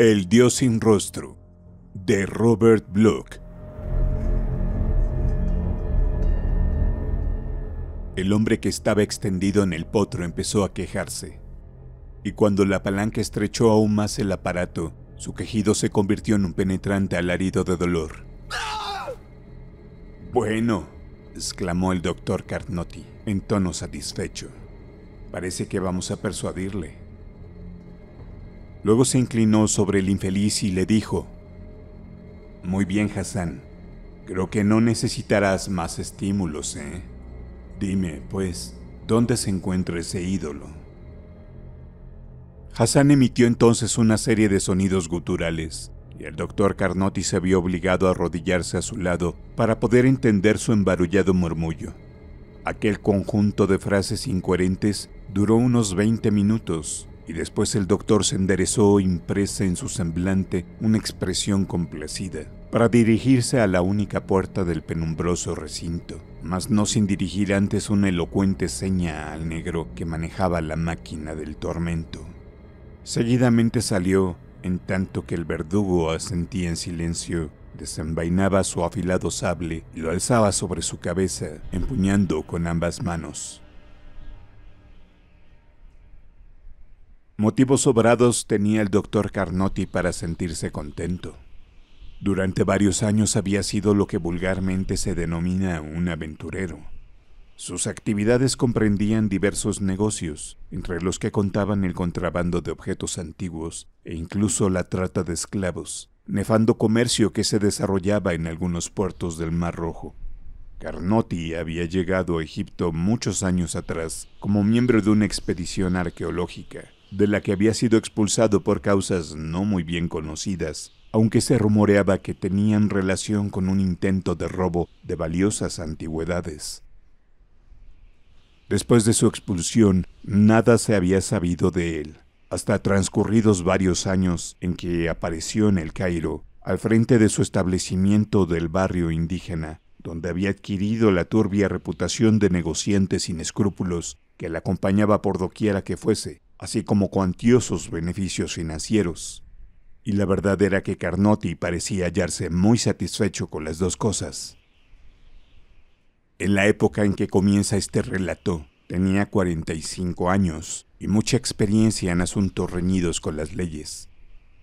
El Dios sin rostro, de Robert Bloch. El hombre que estaba extendido en el potro empezó a quejarse, y cuando la palanca estrechó aún más el aparato, su quejido se convirtió en un penetrante alarido de dolor. Bueno, exclamó el doctor Carnotti en tono satisfecho. Parece que vamos a persuadirle. Luego se inclinó sobre el infeliz y le dijo, Muy bien, Hassan, creo que no necesitarás más estímulos, ¿eh? Dime, pues, ¿dónde se encuentra ese ídolo? Hassan emitió entonces una serie de sonidos guturales, y el doctor Carnotti se vio obligado a arrodillarse a su lado para poder entender su embarullado murmullo. Aquel conjunto de frases incoherentes duró unos 20 minutos, y después el doctor se enderezó impresa en su semblante una expresión complacida, para dirigirse a la única puerta del penumbroso recinto, mas no sin dirigir antes una elocuente seña al negro que manejaba la máquina del tormento. Seguidamente salió, en tanto que el verdugo asentía en silencio, desenvainaba su afilado sable y lo alzaba sobre su cabeza, empuñando con ambas manos. Motivos sobrados tenía el doctor Carnotti para sentirse contento. Durante varios años había sido lo que vulgarmente se denomina un aventurero. Sus actividades comprendían diversos negocios, entre los que contaban el contrabando de objetos antiguos e incluso la trata de esclavos, nefando comercio que se desarrollaba en algunos puertos del Mar Rojo. Carnotti había llegado a Egipto muchos años atrás como miembro de una expedición arqueológica de la que había sido expulsado por causas no muy bien conocidas, aunque se rumoreaba que tenían relación con un intento de robo de valiosas antigüedades. Después de su expulsión, nada se había sabido de él, hasta transcurridos varios años en que apareció en el Cairo, al frente de su establecimiento del barrio indígena, donde había adquirido la turbia reputación de negociante sin escrúpulos que la acompañaba por doquiera que fuese, así como cuantiosos beneficios financieros. Y la verdad era que Carnotti parecía hallarse muy satisfecho con las dos cosas. En la época en que comienza este relato, tenía 45 años y mucha experiencia en asuntos reñidos con las leyes.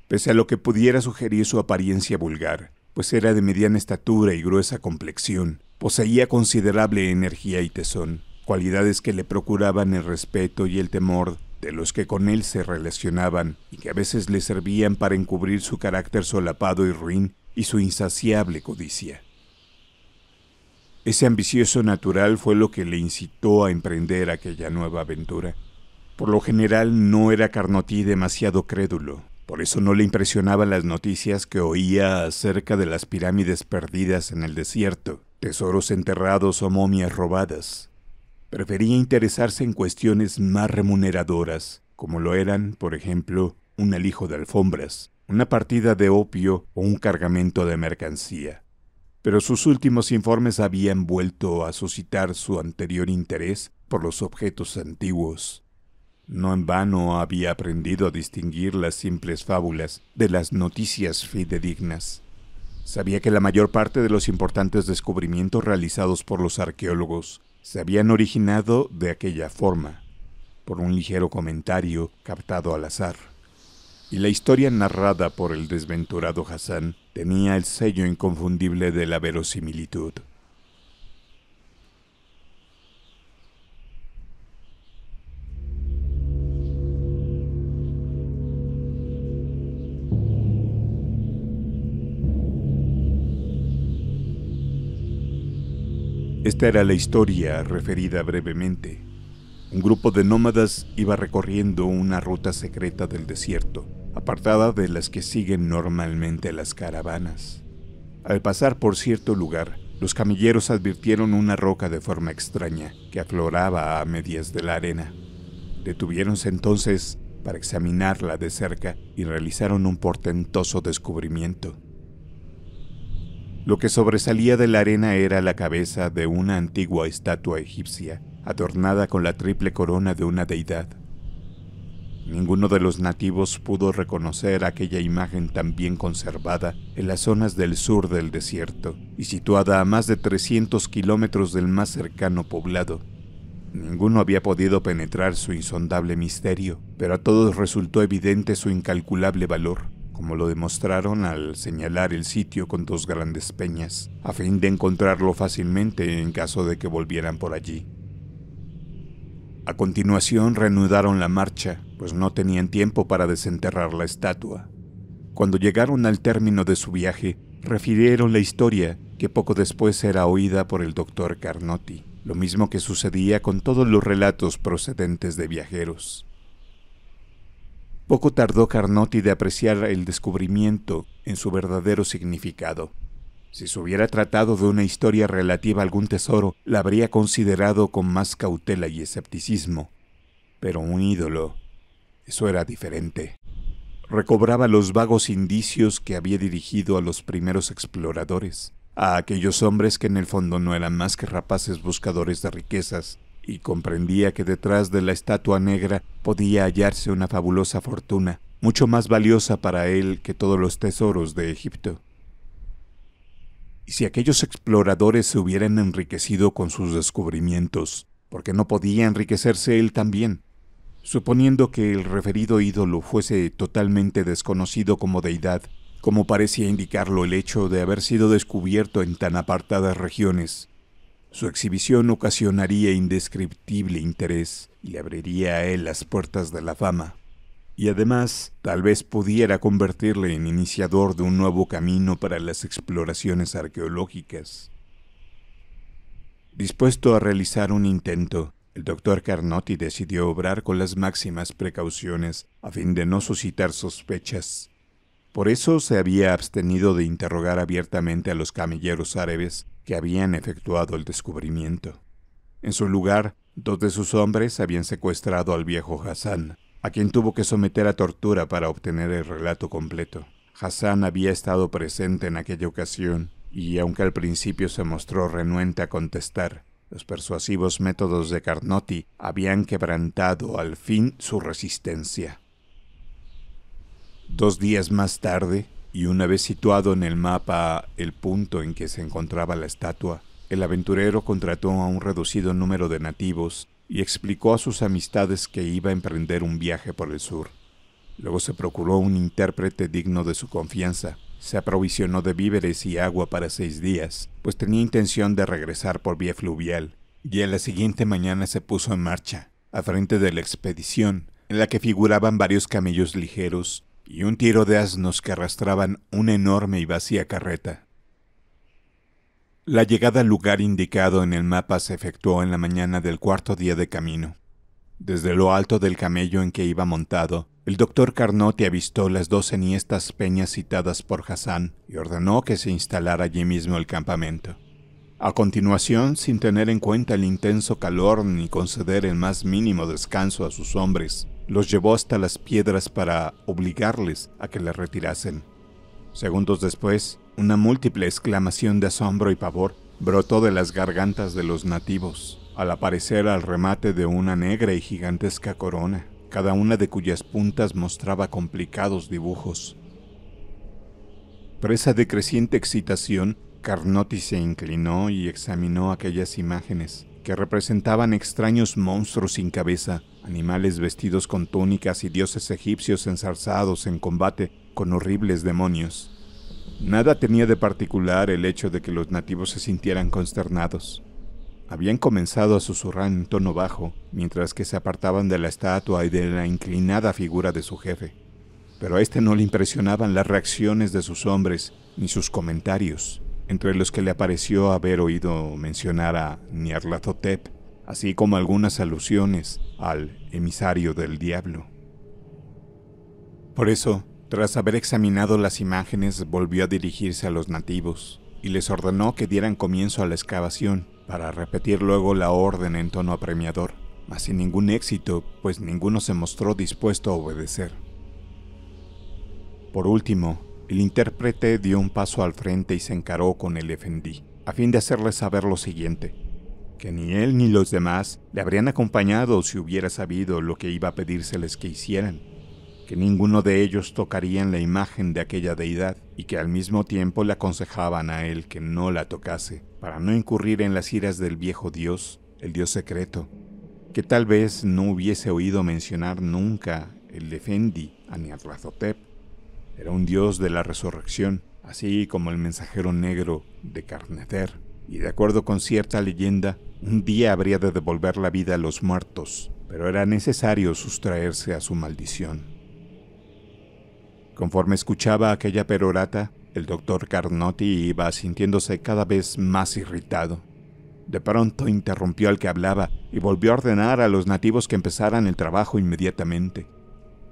Pese a lo que pudiera sugerir su apariencia vulgar, pues era de mediana estatura y gruesa complexión, poseía considerable energía y tesón, cualidades que le procuraban el respeto y el temor de los que con él se relacionaban y que a veces le servían para encubrir su carácter solapado y ruin y su insaciable codicia. Ese ambicioso natural fue lo que le incitó a emprender aquella nueva aventura. Por lo general no era Carnotí demasiado crédulo, por eso no le impresionaban las noticias que oía acerca de las pirámides perdidas en el desierto, tesoros enterrados o momias robadas prefería interesarse en cuestiones más remuneradoras, como lo eran, por ejemplo, un alijo de alfombras, una partida de opio o un cargamento de mercancía. Pero sus últimos informes habían vuelto a suscitar su anterior interés por los objetos antiguos. No en vano había aprendido a distinguir las simples fábulas de las noticias fidedignas. Sabía que la mayor parte de los importantes descubrimientos realizados por los arqueólogos se habían originado de aquella forma, por un ligero comentario captado al azar. Y la historia narrada por el desventurado Hassan tenía el sello inconfundible de la verosimilitud. Esta era la historia referida brevemente. Un grupo de nómadas iba recorriendo una ruta secreta del desierto, apartada de las que siguen normalmente las caravanas. Al pasar por cierto lugar, los camilleros advirtieron una roca de forma extraña que afloraba a medias de la arena. Detuviéronse entonces para examinarla de cerca y realizaron un portentoso descubrimiento. Lo que sobresalía de la arena era la cabeza de una antigua estatua egipcia, adornada con la triple corona de una deidad. Ninguno de los nativos pudo reconocer aquella imagen tan bien conservada en las zonas del sur del desierto y situada a más de 300 kilómetros del más cercano poblado. Ninguno había podido penetrar su insondable misterio, pero a todos resultó evidente su incalculable valor como lo demostraron al señalar el sitio con dos grandes peñas, a fin de encontrarlo fácilmente en caso de que volvieran por allí. A continuación reanudaron la marcha, pues no tenían tiempo para desenterrar la estatua. Cuando llegaron al término de su viaje, refirieron la historia que poco después era oída por el doctor Carnotti, lo mismo que sucedía con todos los relatos procedentes de viajeros. Poco tardó Carnotti de apreciar el descubrimiento en su verdadero significado. Si se hubiera tratado de una historia relativa a algún tesoro, la habría considerado con más cautela y escepticismo. Pero un ídolo, eso era diferente. Recobraba los vagos indicios que había dirigido a los primeros exploradores, a aquellos hombres que en el fondo no eran más que rapaces buscadores de riquezas, y comprendía que detrás de la estatua negra podía hallarse una fabulosa fortuna, mucho más valiosa para él que todos los tesoros de Egipto. Y si aquellos exploradores se hubieran enriquecido con sus descubrimientos, ¿por qué no podía enriquecerse él también? Suponiendo que el referido ídolo fuese totalmente desconocido como deidad, como parecía indicarlo el hecho de haber sido descubierto en tan apartadas regiones, su exhibición ocasionaría indescriptible interés y le abriría a él las puertas de la fama. Y además, tal vez pudiera convertirle en iniciador de un nuevo camino para las exploraciones arqueológicas. Dispuesto a realizar un intento, el doctor Carnotti decidió obrar con las máximas precauciones a fin de no suscitar sospechas. Por eso se había abstenido de interrogar abiertamente a los camilleros árabes que habían efectuado el descubrimiento. En su lugar, dos de sus hombres habían secuestrado al viejo Hassan, a quien tuvo que someter a tortura para obtener el relato completo. Hassan había estado presente en aquella ocasión, y aunque al principio se mostró renuente a contestar, los persuasivos métodos de Carnotti habían quebrantado al fin su resistencia. Dos días más tarde, y una vez situado en el mapa el punto en que se encontraba la estatua, el aventurero contrató a un reducido número de nativos y explicó a sus amistades que iba a emprender un viaje por el sur. Luego se procuró un intérprete digno de su confianza. Se aprovisionó de víveres y agua para seis días, pues tenía intención de regresar por vía fluvial, y a la siguiente mañana se puso en marcha, a frente de la expedición, en la que figuraban varios camellos ligeros y un tiro de asnos que arrastraban una enorme y vacía carreta. La llegada al lugar indicado en el mapa se efectuó en la mañana del cuarto día de camino. Desde lo alto del camello en que iba montado, el doctor Carnotti avistó las dos niestas peñas citadas por Hassan y ordenó que se instalara allí mismo el campamento. A continuación, sin tener en cuenta el intenso calor ni conceder el más mínimo descanso a sus hombres, los llevó hasta las piedras para obligarles a que las retirasen. Segundos después, una múltiple exclamación de asombro y pavor brotó de las gargantas de los nativos, al aparecer al remate de una negra y gigantesca corona, cada una de cuyas puntas mostraba complicados dibujos. Presa de creciente excitación, Carnotti se inclinó y examinó aquellas imágenes, que representaban extraños monstruos sin cabeza, animales vestidos con túnicas y dioses egipcios ensarzados en combate con horribles demonios. Nada tenía de particular el hecho de que los nativos se sintieran consternados. Habían comenzado a susurrar en tono bajo mientras que se apartaban de la estatua y de la inclinada figura de su jefe. Pero a este no le impresionaban las reacciones de sus hombres ni sus comentarios, entre los que le pareció haber oído mencionar a Nyarlathotep, así como algunas alusiones al emisario del diablo. Por eso, tras haber examinado las imágenes, volvió a dirigirse a los nativos y les ordenó que dieran comienzo a la excavación, para repetir luego la orden en tono apremiador, mas sin ningún éxito, pues ninguno se mostró dispuesto a obedecer. Por último, el intérprete dio un paso al frente y se encaró con el efendí, a fin de hacerle saber lo siguiente que ni él ni los demás le habrían acompañado si hubiera sabido lo que iba a pedírseles que hicieran, que ninguno de ellos tocarían la imagen de aquella deidad y que al mismo tiempo le aconsejaban a él que no la tocase, para no incurrir en las iras del viejo dios, el dios secreto, que tal vez no hubiese oído mencionar nunca el Defendi a niatrazotep. Era un dios de la resurrección, así como el mensajero negro de Carneter y de acuerdo con cierta leyenda, un día habría de devolver la vida a los muertos, pero era necesario sustraerse a su maldición. Conforme escuchaba aquella perorata, el doctor Carnotti iba sintiéndose cada vez más irritado. De pronto interrumpió al que hablaba y volvió a ordenar a los nativos que empezaran el trabajo inmediatamente.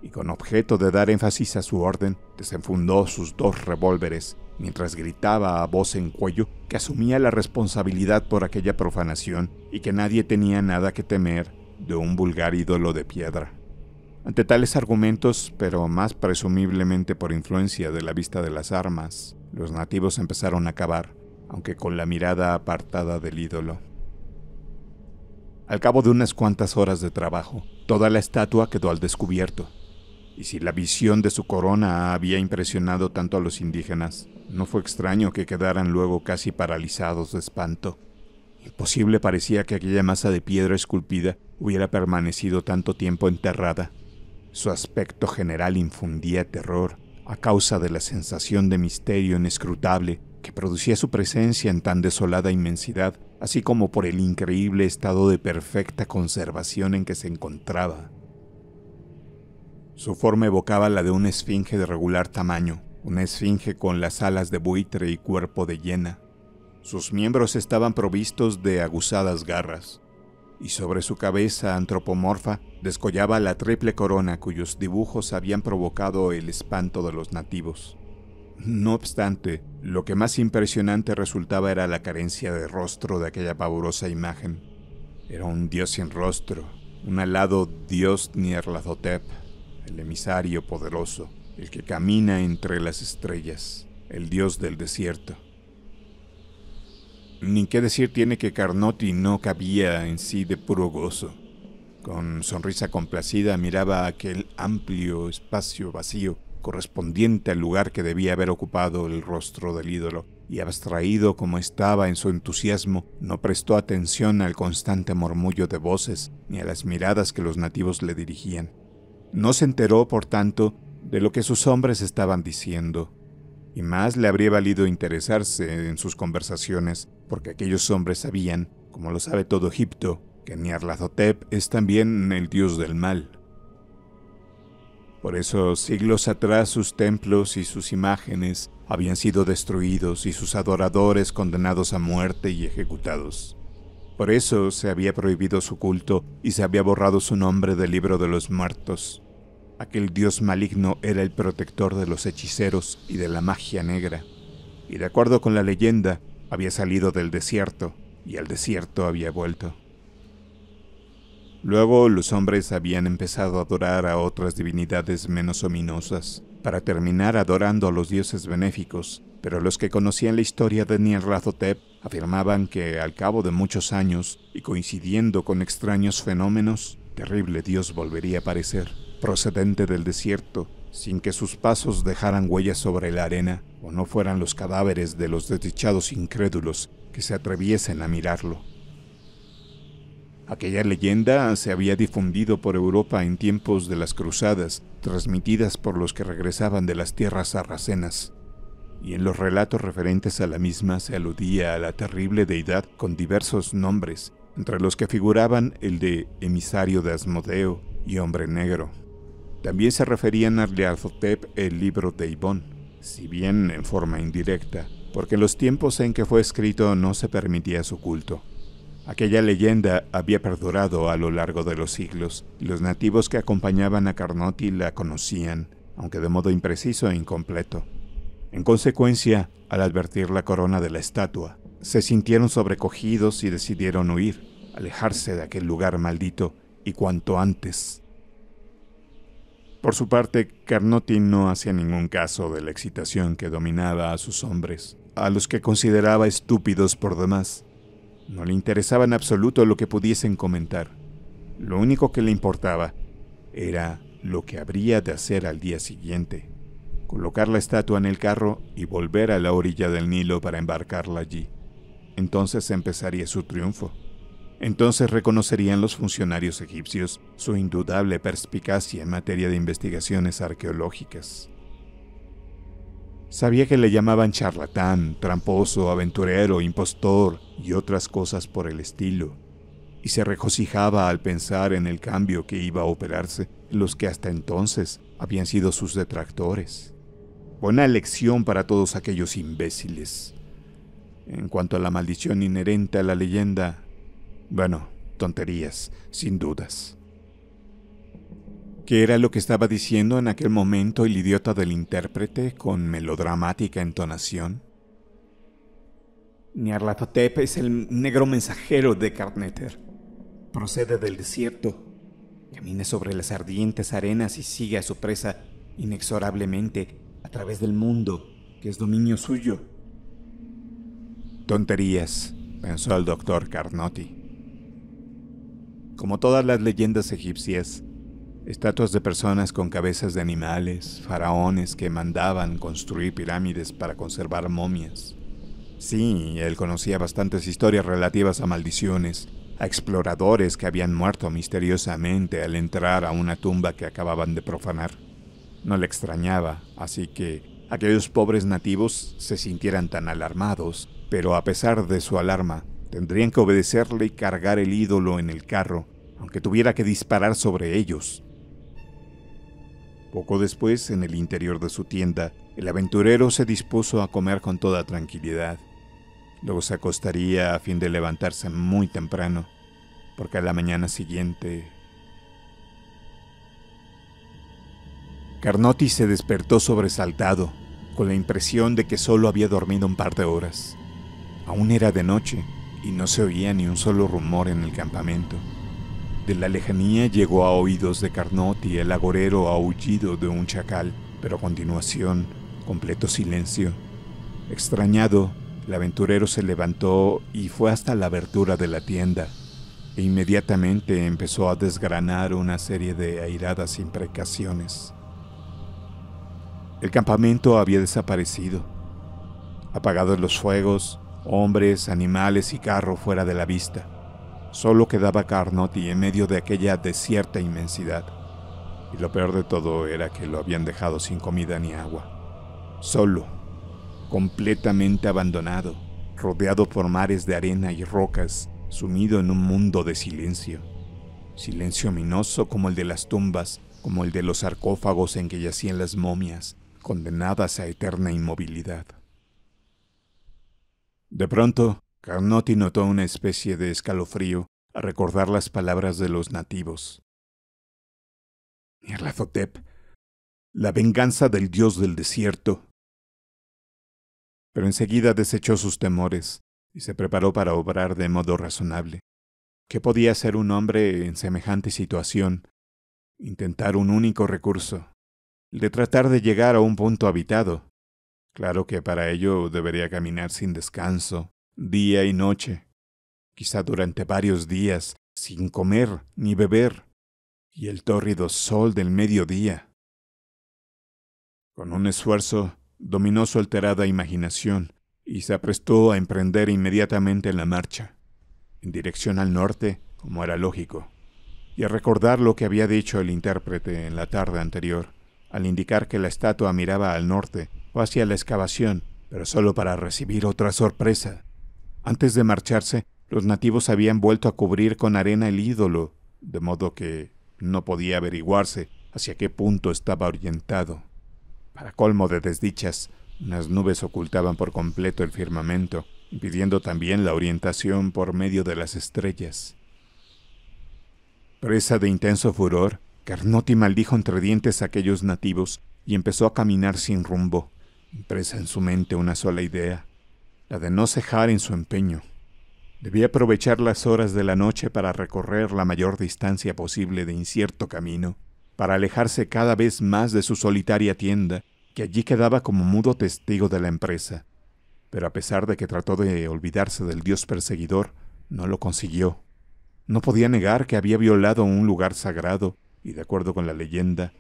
Y con objeto de dar énfasis a su orden, desenfundó sus dos revólveres mientras gritaba a voz en cuello que asumía la responsabilidad por aquella profanación y que nadie tenía nada que temer de un vulgar ídolo de piedra. Ante tales argumentos, pero más presumiblemente por influencia de la vista de las armas, los nativos empezaron a cavar, aunque con la mirada apartada del ídolo. Al cabo de unas cuantas horas de trabajo, toda la estatua quedó al descubierto, y si la visión de su corona había impresionado tanto a los indígenas, no fue extraño que quedaran luego casi paralizados de espanto. Imposible parecía que aquella masa de piedra esculpida hubiera permanecido tanto tiempo enterrada. Su aspecto general infundía terror a causa de la sensación de misterio inescrutable que producía su presencia en tan desolada inmensidad, así como por el increíble estado de perfecta conservación en que se encontraba. Su forma evocaba la de una esfinge de regular tamaño, una esfinge con las alas de buitre y cuerpo de hiena. Sus miembros estaban provistos de aguzadas garras, y sobre su cabeza antropomorfa descollaba la triple corona cuyos dibujos habían provocado el espanto de los nativos. No obstante, lo que más impresionante resultaba era la carencia de rostro de aquella pavorosa imagen. Era un dios sin rostro, un alado dios Nierlazotep, el emisario poderoso el que camina entre las estrellas, el dios del desierto. Ni qué decir tiene que Carnotti no cabía en sí de puro gozo. Con sonrisa complacida miraba aquel amplio espacio vacío correspondiente al lugar que debía haber ocupado el rostro del ídolo, y abstraído como estaba en su entusiasmo, no prestó atención al constante murmullo de voces ni a las miradas que los nativos le dirigían. No se enteró, por tanto, de lo que sus hombres estaban diciendo, y más le habría valido interesarse en sus conversaciones, porque aquellos hombres sabían, como lo sabe todo Egipto, que Nyarlathotep es también el dios del mal. Por eso, siglos atrás sus templos y sus imágenes habían sido destruidos y sus adoradores condenados a muerte y ejecutados. Por eso se había prohibido su culto y se había borrado su nombre del libro de los muertos. Aquel dios maligno era el protector de los hechiceros y de la magia negra, y de acuerdo con la leyenda, había salido del desierto, y al desierto había vuelto. Luego los hombres habían empezado a adorar a otras divinidades menos ominosas, para terminar adorando a los dioses benéficos, pero los que conocían la historia de Razotep afirmaban que al cabo de muchos años, y coincidiendo con extraños fenómenos, terrible dios volvería a aparecer procedente del desierto, sin que sus pasos dejaran huellas sobre la arena o no fueran los cadáveres de los desdichados incrédulos que se atreviesen a mirarlo. Aquella leyenda se había difundido por Europa en tiempos de las cruzadas, transmitidas por los que regresaban de las tierras sarracenas, y en los relatos referentes a la misma se aludía a la terrible deidad con diversos nombres, entre los que figuraban el de emisario de Asmodeo y hombre negro. También se referían a Liazotep el libro de Ibón, si bien en forma indirecta, porque los tiempos en que fue escrito no se permitía su culto. Aquella leyenda había perdurado a lo largo de los siglos, y los nativos que acompañaban a Carnoti la conocían, aunque de modo impreciso e incompleto. En consecuencia, al advertir la corona de la estatua, se sintieron sobrecogidos y decidieron huir, alejarse de aquel lugar maldito, y cuanto antes. Por su parte, Carnotti no hacía ningún caso de la excitación que dominaba a sus hombres, a los que consideraba estúpidos por demás. No le interesaba en absoluto lo que pudiesen comentar. Lo único que le importaba era lo que habría de hacer al día siguiente, colocar la estatua en el carro y volver a la orilla del Nilo para embarcarla allí. Entonces empezaría su triunfo entonces reconocerían los funcionarios egipcios su indudable perspicacia en materia de investigaciones arqueológicas. Sabía que le llamaban charlatán, tramposo, aventurero, impostor y otras cosas por el estilo, y se regocijaba al pensar en el cambio que iba a operarse en los que hasta entonces habían sido sus detractores. Buena lección para todos aquellos imbéciles. En cuanto a la maldición inherente a la leyenda, bueno, tonterías, sin dudas. ¿Qué era lo que estaba diciendo en aquel momento el idiota del intérprete con melodramática entonación? Niarlatotep es el negro mensajero de Carneter. Procede del desierto. Camina sobre las ardientes arenas y sigue a su presa inexorablemente a través del mundo, que es dominio suyo. Tonterías, pensó el doctor Carnotti como todas las leyendas egipcias, estatuas de personas con cabezas de animales, faraones que mandaban construir pirámides para conservar momias. Sí, él conocía bastantes historias relativas a maldiciones, a exploradores que habían muerto misteriosamente al entrar a una tumba que acababan de profanar. No le extrañaba, así que aquellos pobres nativos se sintieran tan alarmados, pero a pesar de su alarma, tendrían que obedecerle y cargar el ídolo en el carro aunque tuviera que disparar sobre ellos. Poco después, en el interior de su tienda, el aventurero se dispuso a comer con toda tranquilidad. Luego se acostaría a fin de levantarse muy temprano, porque a la mañana siguiente... Carnotti se despertó sobresaltado, con la impresión de que solo había dormido un par de horas. Aún era de noche y no se oía ni un solo rumor en el campamento. De la lejanía llegó a oídos de Carnot y el agorero aullido de un chacal, pero a continuación, completo silencio. Extrañado, el aventurero se levantó y fue hasta la abertura de la tienda, e inmediatamente empezó a desgranar una serie de airadas imprecaciones. El campamento había desaparecido. Apagados los fuegos, hombres, animales y carro fuera de la vista. Solo quedaba Carnotti en medio de aquella desierta inmensidad. Y lo peor de todo era que lo habían dejado sin comida ni agua. Solo, completamente abandonado, rodeado por mares de arena y rocas, sumido en un mundo de silencio. Silencio ominoso como el de las tumbas, como el de los sarcófagos en que yacían las momias, condenadas a eterna inmovilidad. De pronto, Carnotti notó una especie de escalofrío al recordar las palabras de los nativos. —¡Nirlathotep! la venganza del dios del desierto. Pero enseguida desechó sus temores y se preparó para obrar de modo razonable. ¿Qué podía hacer un hombre en semejante situación? Intentar un único recurso, el de tratar de llegar a un punto habitado. Claro que para ello debería caminar sin descanso, día y noche, quizá durante varios días, sin comer ni beber, y el tórrido sol del mediodía. Con un esfuerzo, dominó su alterada imaginación y se aprestó a emprender inmediatamente la marcha, en dirección al norte, como era lógico, y a recordar lo que había dicho el intérprete en la tarde anterior, al indicar que la estatua miraba al norte o hacia la excavación, pero solo para recibir otra sorpresa. Antes de marcharse, los nativos habían vuelto a cubrir con arena el ídolo, de modo que no podía averiguarse hacia qué punto estaba orientado. Para colmo de desdichas, unas nubes ocultaban por completo el firmamento, impidiendo también la orientación por medio de las estrellas. Presa de intenso furor, Carnotti maldijo entre dientes a aquellos nativos y empezó a caminar sin rumbo, presa en su mente una sola idea, la de no cejar en su empeño. Debía aprovechar las horas de la noche para recorrer la mayor distancia posible de incierto camino, para alejarse cada vez más de su solitaria tienda, que allí quedaba como mudo testigo de la empresa. Pero a pesar de que trató de olvidarse del dios perseguidor, no lo consiguió. No podía negar que había violado un lugar sagrado, y de acuerdo con la leyenda,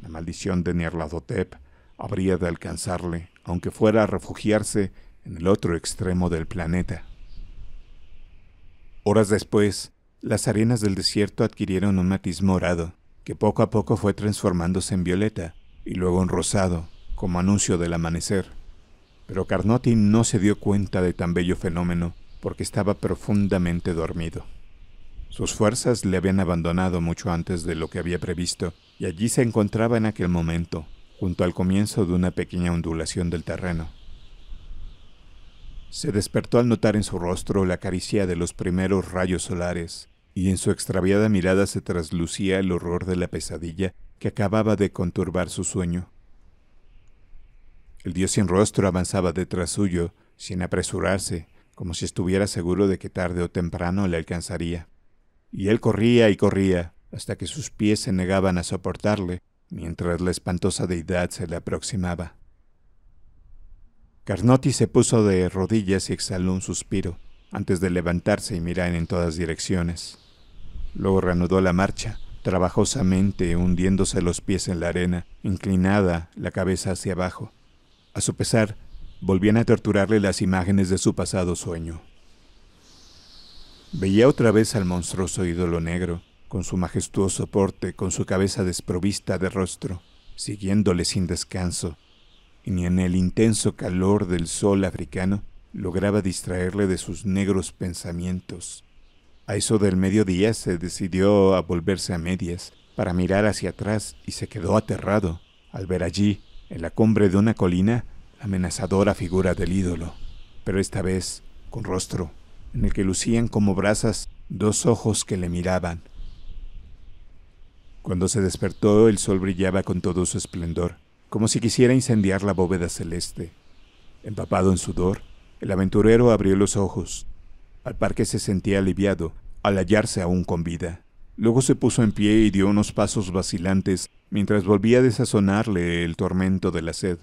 la maldición de Nerladotep... habría de alcanzarle, aunque fuera a refugiarse en el otro extremo del planeta. Horas después, las arenas del desierto adquirieron un matiz morado, que poco a poco fue transformándose en violeta y luego en rosado, como anuncio del amanecer. Pero Carnotin no se dio cuenta de tan bello fenómeno porque estaba profundamente dormido. Sus fuerzas le habían abandonado mucho antes de lo que había previsto, y allí se encontraba en aquel momento, junto al comienzo de una pequeña ondulación del terreno. Se despertó al notar en su rostro la caricia de los primeros rayos solares, y en su extraviada mirada se traslucía el horror de la pesadilla que acababa de conturbar su sueño. El dios sin rostro avanzaba detrás suyo, sin apresurarse, como si estuviera seguro de que tarde o temprano le alcanzaría. Y él corría y corría, hasta que sus pies se negaban a soportarle, mientras la espantosa deidad se le aproximaba. Carnotti se puso de rodillas y exhaló un suspiro, antes de levantarse y mirar en todas direcciones. Luego reanudó la marcha, trabajosamente hundiéndose los pies en la arena, inclinada la cabeza hacia abajo. A su pesar, volvían a torturarle las imágenes de su pasado sueño. Veía otra vez al monstruoso ídolo negro, con su majestuoso porte, con su cabeza desprovista de rostro, siguiéndole sin descanso, y ni en el intenso calor del sol africano lograba distraerle de sus negros pensamientos. A eso del mediodía se decidió a volverse a medias para mirar hacia atrás y se quedó aterrado al ver allí, en la cumbre de una colina, la amenazadora figura del ídolo, pero esta vez con rostro, en el que lucían como brasas dos ojos que le miraban. Cuando se despertó el sol brillaba con todo su esplendor, como si quisiera incendiar la bóveda celeste. Empapado en sudor, el aventurero abrió los ojos. Al par que se sentía aliviado al hallarse aún con vida. Luego se puso en pie y dio unos pasos vacilantes mientras volvía a desazonarle el tormento de la sed.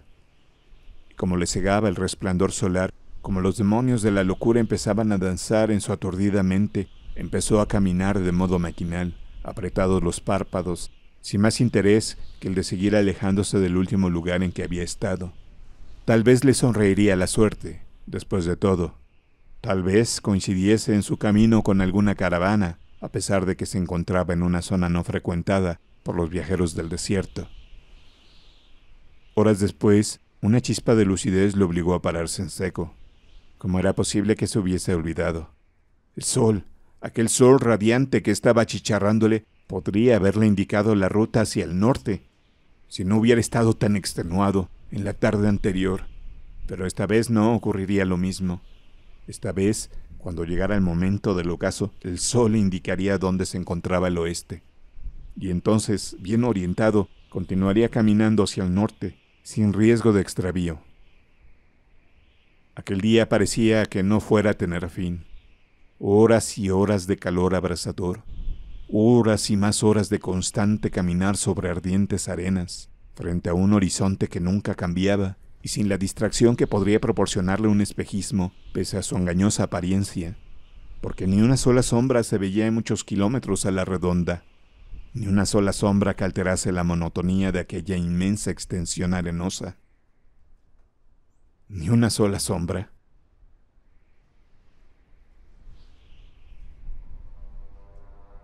Y como le cegaba el resplandor solar, como los demonios de la locura empezaban a danzar en su aturdida mente, empezó a caminar de modo maquinal, apretados los párpados, sin más interés que el de seguir alejándose del último lugar en que había estado. Tal vez le sonreiría la suerte, después de todo. Tal vez coincidiese en su camino con alguna caravana, a pesar de que se encontraba en una zona no frecuentada por los viajeros del desierto. Horas después, una chispa de lucidez le obligó a pararse en seco. ¿Cómo era posible que se hubiese olvidado? El sol, aquel sol radiante que estaba achicharrándole, podría haberle indicado la ruta hacia el norte, si no hubiera estado tan extenuado en la tarde anterior. Pero esta vez no ocurriría lo mismo. Esta vez, cuando llegara el momento del ocaso, el sol indicaría dónde se encontraba el oeste. Y entonces, bien orientado, continuaría caminando hacia el norte, sin riesgo de extravío. Aquel día parecía que no fuera a tener fin. Horas y horas de calor abrasador, horas y más horas de constante caminar sobre ardientes arenas, frente a un horizonte que nunca cambiaba y sin la distracción que podría proporcionarle un espejismo, pese a su engañosa apariencia, porque ni una sola sombra se veía en muchos kilómetros a la redonda, ni una sola sombra que alterase la monotonía de aquella inmensa extensión arenosa. Ni una sola sombra.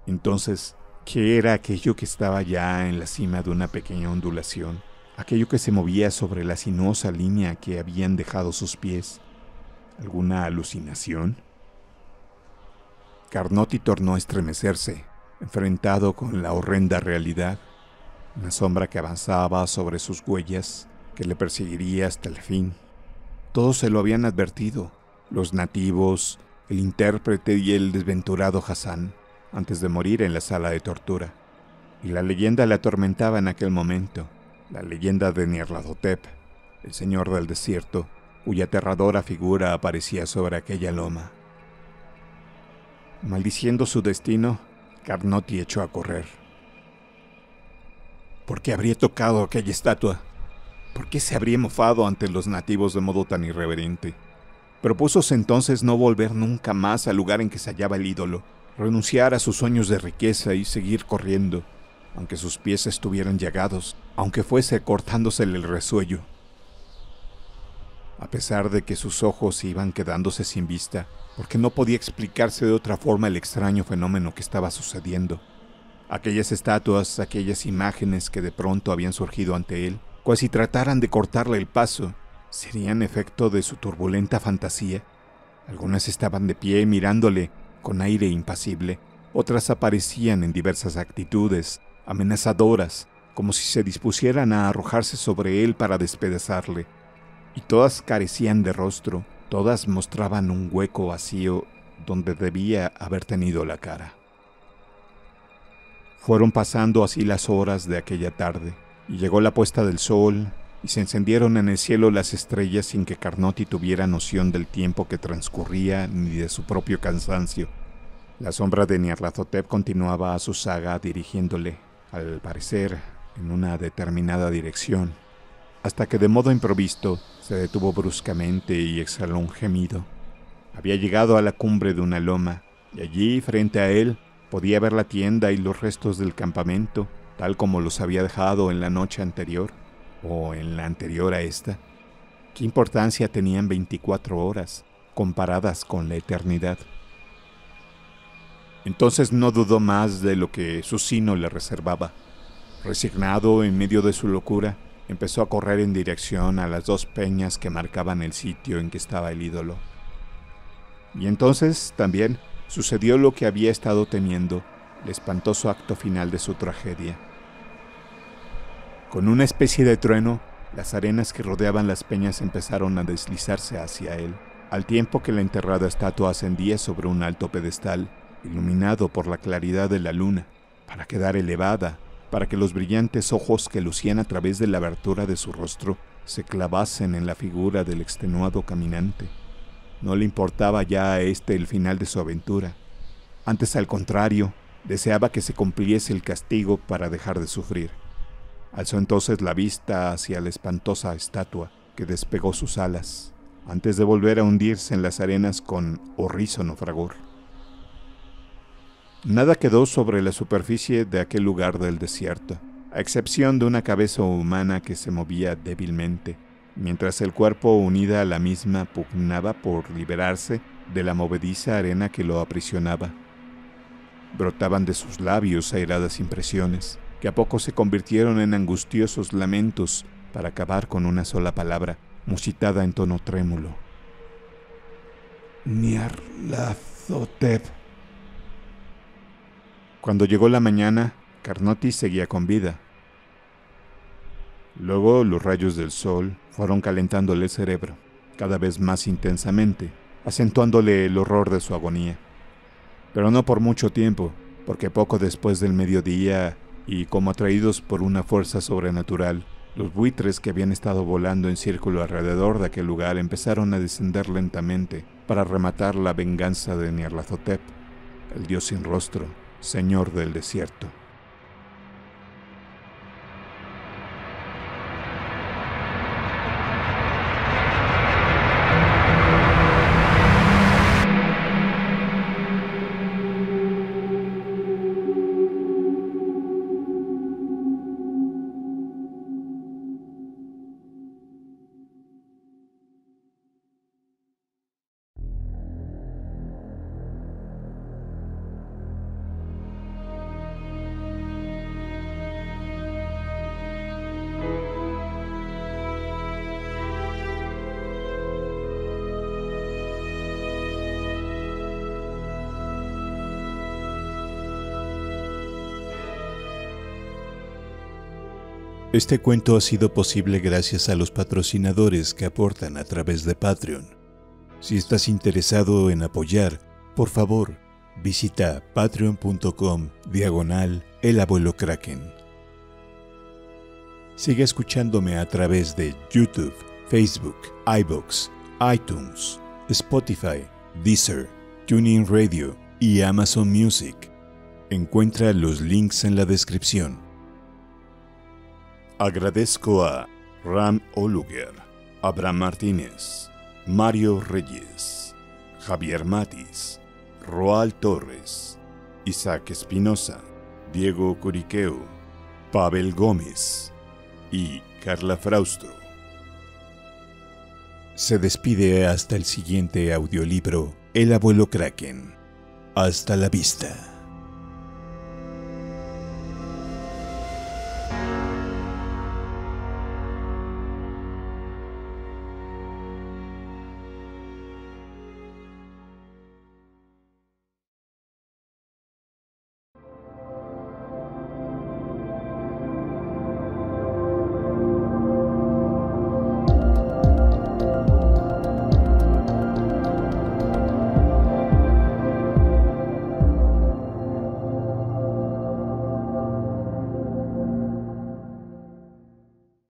Entonces, ¿qué era aquello que estaba ya en la cima de una pequeña ondulación? Aquello que se movía sobre la sinuosa línea que habían dejado sus pies. ¿Alguna alucinación? Carnotti tornó a estremecerse, enfrentado con la horrenda realidad, una sombra que avanzaba sobre sus huellas, que le perseguiría hasta el fin. Todos se lo habían advertido, los nativos, el intérprete y el desventurado Hassan antes de morir en la sala de tortura. Y la leyenda le atormentaba en aquel momento, la leyenda de Nierladotep, el señor del desierto, cuya aterradora figura aparecía sobre aquella loma. Maldiciendo su destino, Carnotti echó a correr. ¿Por qué habría tocado aquella estatua? ¿Por qué se habría mofado ante los nativos de modo tan irreverente? Propúsose entonces no volver nunca más al lugar en que se hallaba el ídolo, renunciar a sus sueños de riqueza y seguir corriendo, aunque sus pies estuvieran llagados, aunque fuese cortándosele el resuello. A pesar de que sus ojos iban quedándose sin vista, porque no podía explicarse de otra forma el extraño fenómeno que estaba sucediendo. Aquellas estatuas, aquellas imágenes que de pronto habían surgido ante él, cual si trataran de cortarle el paso, serían efecto de su turbulenta fantasía. Algunas estaban de pie mirándole con aire impasible, otras aparecían en diversas actitudes, amenazadoras, como si se dispusieran a arrojarse sobre él para despedazarle. Y todas carecían de rostro, todas mostraban un hueco vacío donde debía haber tenido la cara. Fueron pasando así las horas de aquella tarde, y llegó la puesta del sol, y se encendieron en el cielo las estrellas sin que Carnotti tuviera noción del tiempo que transcurría ni de su propio cansancio. La sombra de Nyarlathotep continuaba a su saga dirigiéndole, al parecer, en una determinada dirección, hasta que de modo improvisto se detuvo bruscamente y exhaló un gemido. Había llegado a la cumbre de una loma, y allí, frente a él, podía ver la tienda y los restos del campamento, tal como los había dejado en la noche anterior o en la anterior a esta, ¿qué importancia tenían 24 horas comparadas con la eternidad? Entonces no dudó más de lo que su sino le reservaba. Resignado en medio de su locura, empezó a correr en dirección a las dos peñas que marcaban el sitio en que estaba el ídolo. Y entonces también sucedió lo que había estado temiendo, el espantoso acto final de su tragedia. Con una especie de trueno, las arenas que rodeaban las peñas empezaron a deslizarse hacia él, al tiempo que la enterrada estatua ascendía sobre un alto pedestal, iluminado por la claridad de la luna, para quedar elevada, para que los brillantes ojos que lucían a través de la abertura de su rostro se clavasen en la figura del extenuado caminante. No le importaba ya a este el final de su aventura. Antes, al contrario, deseaba que se cumpliese el castigo para dejar de sufrir. Alzó entonces la vista hacia la espantosa estatua que despegó sus alas antes de volver a hundirse en las arenas con horrísono fragor. Nada quedó sobre la superficie de aquel lugar del desierto, a excepción de una cabeza humana que se movía débilmente, mientras el cuerpo unida a la misma pugnaba por liberarse de la movediza arena que lo aprisionaba. Brotaban de sus labios airadas impresiones, que a poco se convirtieron en angustiosos lamentos para acabar con una sola palabra, musitada en tono trémulo. Niarlazotep. Cuando llegó la mañana, Carnotti seguía con vida. Luego los rayos del sol fueron calentándole el cerebro, cada vez más intensamente, acentuándole el horror de su agonía. Pero no por mucho tiempo, porque poco después del mediodía y como atraídos por una fuerza sobrenatural, los buitres que habían estado volando en círculo alrededor de aquel lugar empezaron a descender lentamente para rematar la venganza de Nyarlathotep, el dios sin rostro, señor del desierto. Este cuento ha sido posible gracias a los patrocinadores que aportan a través de Patreon. Si estás interesado en apoyar, por favor, visita patreon.com diagonal el abuelo kraken. Sigue escuchándome a través de YouTube, Facebook, iBox, iTunes, Spotify, Deezer, TuneIn Radio y Amazon Music. Encuentra los links en la descripción. Agradezco a Ram Oluger, Abraham Martínez, Mario Reyes, Javier Matis, Roal Torres, Isaac Espinosa, Diego Curiqueo, Pavel Gómez y Carla Fraustro. Se despide hasta el siguiente audiolibro, El abuelo Kraken. Hasta la vista.